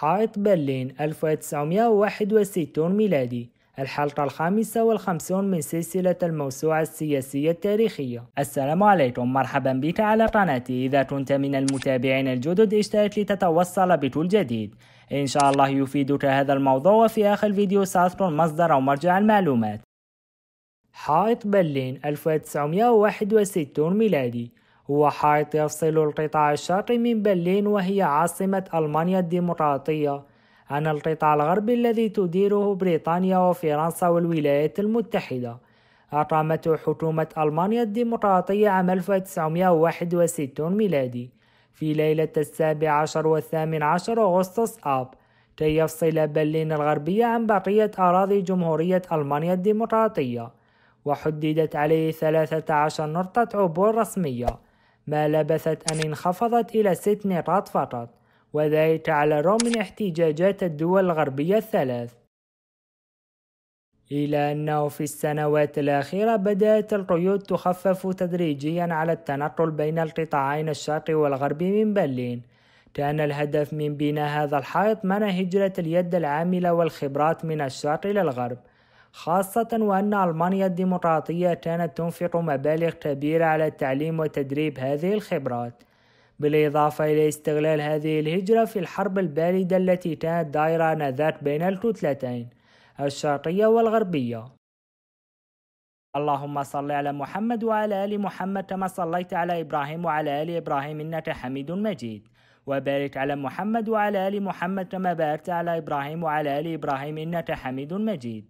حائط برلين 1961 ميلادي الحلقة الخامسة والخمسون من سلسلة الموسوعة السياسية التاريخية السلام عليكم مرحبا بك على قناتي إذا كنت من المتابعين الجدد اشترك لتتوصل بكل جديد إن شاء الله يفيدك هذا الموضوع وفي آخر الفيديو سأذكر مصدر أو مرجع المعلومات حائط برلين 1961 ميلادي هو حائط يفصل القطاع الشرقي من برلين وهي عاصمة ألمانيا الديمقراطية عن القطاع الغربي الذي تديره بريطانيا وفرنسا والولايات المتحدة أقامت حكومة ألمانيا الديمقراطية عام 1961 ميلادي في ليلة السابع عشر والثامن عشر أغسطس آب كي يفصل برلين الغربية عن بقية أراضي جمهورية ألمانيا الديمقراطية وحددت عليه 13 نقطة عبور رسمية ما لبثت أن انخفضت إلى ست نقاط فقط وذلك على الرغم من احتجاجات الدول الغربية الثلاث إلى أنه في السنوات الأخيرة بدأت القيود تخفف تدريجيا على التنقل بين القطاعين الشرقي والغربي من برلين كان الهدف من بناء هذا الحائط منع هجرة اليد العاملة والخبرات من الشرق إلى الغرب خاصة وأن ألمانيا الديمقراطية كانت تنفق مبالغ كبيرة على التعليم وتدريب هذه الخبرات بالإضافة إلى استغلال هذه الهجرة في الحرب الباردة التي كانت دائرة آنذاك بين الكتلتين الشرقية والغربية اللهم صل على محمد وعلى آل محمد كما صليت على إبراهيم وعلى آل إبراهيم إنك حميد مجيد وبارك على محمد وعلى آل محمد كما باركت على إبراهيم وعلى آل إبراهيم إنك حميد مجيد